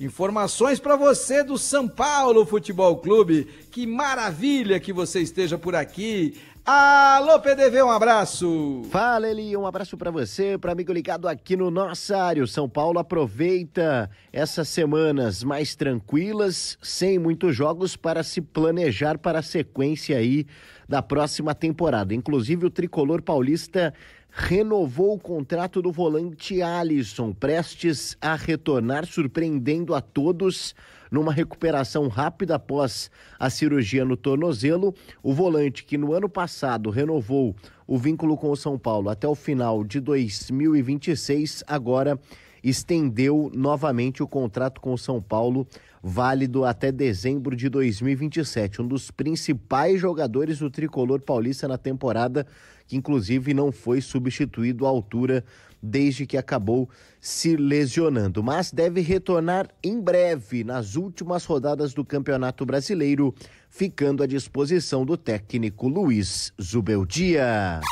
Informações para você do São Paulo Futebol Clube. Que maravilha que você esteja por aqui. Alô, PDV, um abraço. Fala, Eli, um abraço para você, para amigo ligado aqui no nosso área. São Paulo aproveita essas semanas mais tranquilas, sem muitos jogos, para se planejar para a sequência aí da próxima temporada. Inclusive, o tricolor paulista renovou o contrato do volante Alisson, prestes a retornar, surpreendendo a todos numa recuperação rápida após a cirurgia no tornozelo. O volante que no ano passado renovou o vínculo com o São Paulo até o final de 2026, agora estendeu novamente o contrato com o São Paulo, válido até dezembro de 2027. Um dos principais jogadores do tricolor paulista na temporada, que inclusive não foi substituído à altura desde que acabou se lesionando, mas deve retornar em breve nas últimas rodadas do Campeonato Brasileiro, ficando à disposição do técnico Luiz Zubeldia.